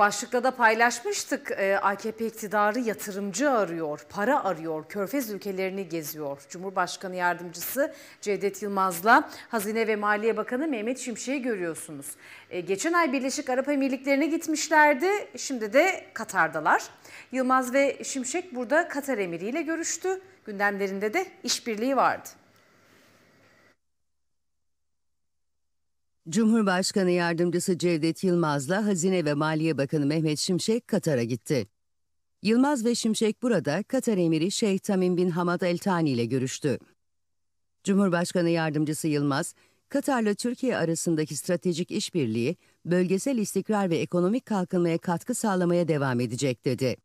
Başlıkta da paylaşmıştık ee, AKP iktidarı yatırımcı arıyor, para arıyor, körfez ülkelerini geziyor. Cumhurbaşkanı yardımcısı Cevdet Yılmaz'la Hazine ve Maliye Bakanı Mehmet Şimşek'i görüyorsunuz. Ee, geçen ay Birleşik Arap Emirlikleri'ne gitmişlerdi, şimdi de Katar'dalar. Yılmaz ve Şimşek burada Katar emiriyle görüştü, gündemlerinde de işbirliği vardı. Cumhurbaşkanı Yardımcısı Cevdet Yılmaz'la Hazine ve Maliye Bakanı Mehmet Şimşek Katar'a gitti. Yılmaz ve Şimşek burada Katar emiri Şeyh Tamim bin Hamad El Thani ile görüştü. Cumhurbaşkanı Yardımcısı Yılmaz, Katar'la Türkiye arasındaki stratejik işbirliği bölgesel istikrar ve ekonomik kalkınmaya katkı sağlamaya devam edecek dedi.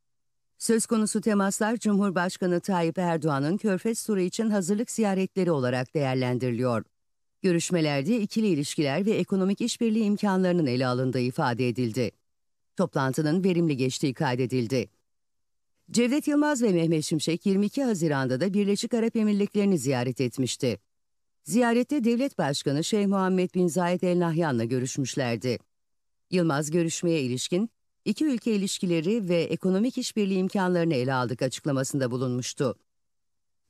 Söz konusu temaslar Cumhurbaşkanı Tayyip Erdoğan'ın Körfez turu için hazırlık ziyaretleri olarak değerlendiriliyor. Görüşmelerde ikili ilişkiler ve ekonomik işbirliği imkanlarının ele alındığı ifade edildi. Toplantının verimli geçtiği kaydedildi. Cevdet Yılmaz ve Mehmet Şimşek 22 Haziran'da da Birleşik Arap Emirlikleri'ni ziyaret etmişti. Ziyarette Devlet Başkanı Şeyh Muhammed Bin Zayed El Nahyan'la görüşmüşlerdi. Yılmaz görüşmeye ilişkin iki ülke ilişkileri ve ekonomik işbirliği imkanlarını ele aldık açıklamasında bulunmuştu.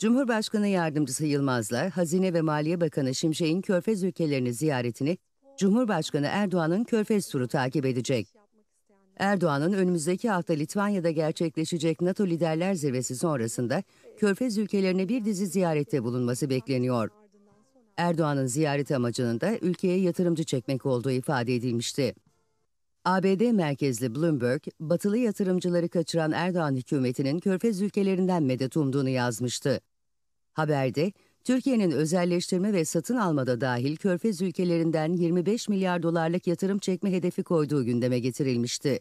Cumhurbaşkanı Yardımcısı Yılmazlar, Hazine ve Maliye Bakanı Şimşek'in Körfez ülkelerini ziyaretini Cumhurbaşkanı Erdoğan'ın Körfez turu takip edecek. Erdoğan'ın önümüzdeki hafta Litvanya'da gerçekleşecek NATO Liderler Zirvesi sonrasında Körfez ülkelerine bir dizi ziyarette bulunması bekleniyor. Erdoğan'ın ziyaret amacının da ülkeye yatırımcı çekmek olduğu ifade edilmişti. ABD merkezli Bloomberg, batılı yatırımcıları kaçıran Erdoğan hükümetinin körfez ülkelerinden medet umduğunu yazmıştı. Haberde, Türkiye'nin özelleştirme ve satın almada dahil körfez ülkelerinden 25 milyar dolarlık yatırım çekme hedefi koyduğu gündeme getirilmişti.